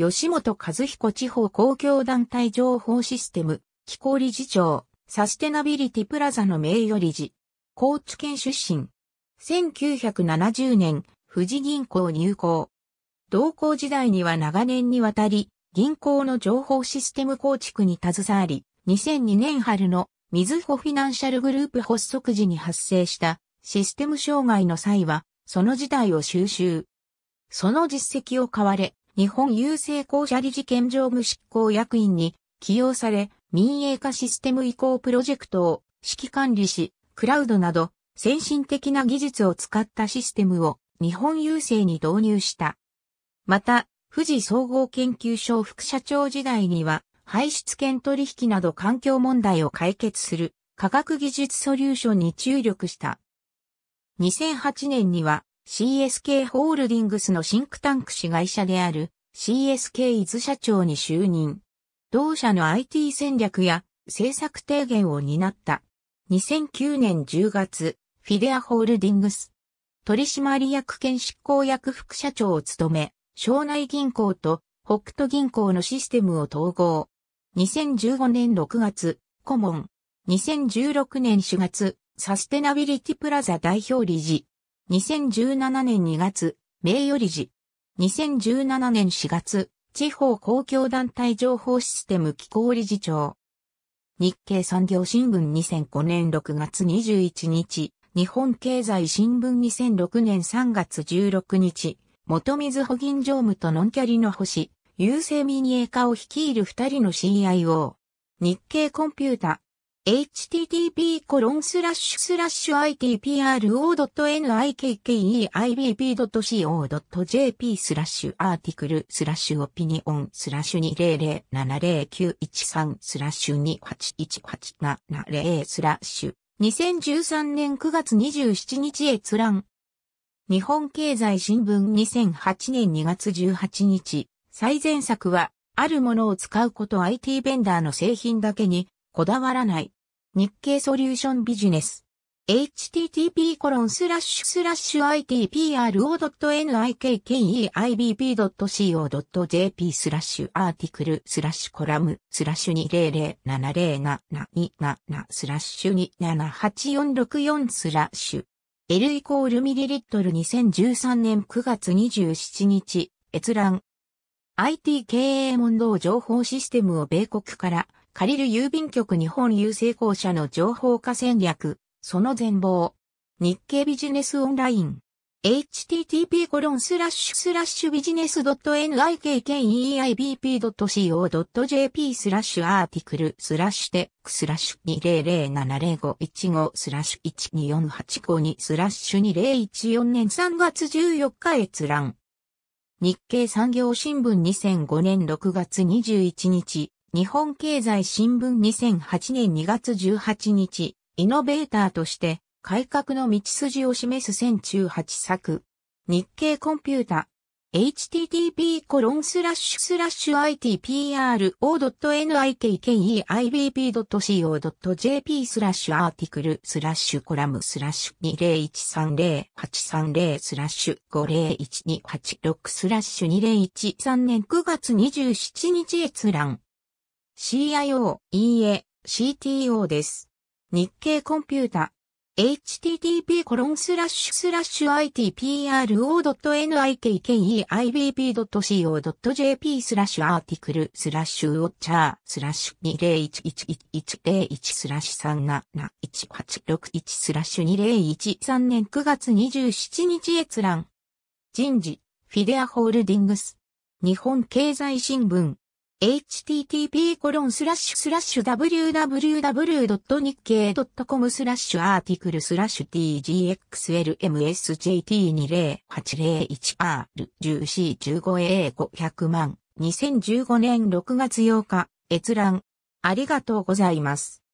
吉本和彦地方公共団体情報システム、機構理事長、サステナビリティプラザの名誉理事、高知県出身。1970年、富士銀行入行。同行時代には長年にわたり、銀行の情報システム構築に携わり、2002年春の水穂フィナンシャルグループ発足時に発生したシステム障害の際は、その事態を収集。その実績を買われ、日本郵政公社理事県常務執行役員に起用され、民営化システム移行プロジェクトを指揮管理し、クラウドなど先進的な技術を使ったシステムを日本郵政に導入した。また、富士総合研究所副社長時代には、排出権取引など環境問題を解決する科学技術ソリューションに注力した。2008年には CSK ホールディングスのシンクタンク市会社である CSK 伊豆社長に就任。同社の IT 戦略や政策提言を担った。2009年10月、フィデアホールディングス。取締役兼執行役副社長を務め、省内銀行と北斗銀行のシステムを統合。2015年6月、顧問。2016年4月、サステナビリティプラザ代表理事。2017年2月、名誉理事。2017年4月、地方公共団体情報システム機構理事長。日経産業新聞2005年6月21日、日本経済新聞2006年3月16日、元水保銀常務とノンキャリの星、郵政民営化を率いる二人の CIO。日経コンピュータ http コロンスラッシュスラッシュ itpro.nikkeibp.co.jp スラッシュアーティクルスラッシュオピニオンスラッシュ2 0 0 7 0 9 1 3スラッシュ2811870スラッシュ2013年9月27日閲覧日本経済新聞2008年2月18日最前作はあるものを使うこと IT ベンダーの製品だけにこだわらない。日経ソリューションビジネス。http://itpro.nikkeibp.co.jp スラッシュアーティクルスラッシュコラムスラッシュ2007077スラッシュ278464スラッシュ L イコールミリリットル2013年9月27日閲覧 IT 経営問答情報システムを米国から借りる郵便局日本郵政公社の情報化戦略、その全貌。日経ビジネスオンライン。http コロンスラッシュスラッシュビジネス .nikkeibp.co.jp スラッシュアーティクルスラッシュテックスラッシュ200705515スラッシュ124852スラッシュ2014年3月14日閲覧日経産業新聞2005年6月21日日本経済新聞2008年2月18日、イノベーターとして改革の道筋を示す1018作。日経コンピュータ。http itpro.nikkeibp.co.jp スラッシュアーティクルスラッシュコラムスラッシュ20130830スラッシュ5 0 1 2 8 6スラッシュ2013年9月27日閲覧 CIO、e a CTO です。日経コンピュータ。h t t p i t p r o n i k k e i b p b c o j p スラッシュアーティクルスラッシュウォッチャースラッシュ20111101スラッシュ37186スラッシュ2013年9月27日閲覧人事フィデアホールディングス日本経済新聞 http://www.nikkei.com スラッシュアーティクルスラッシュ tgxlmsjt20801r1415a500 万2015年6月8日閲覧ありがとうございます。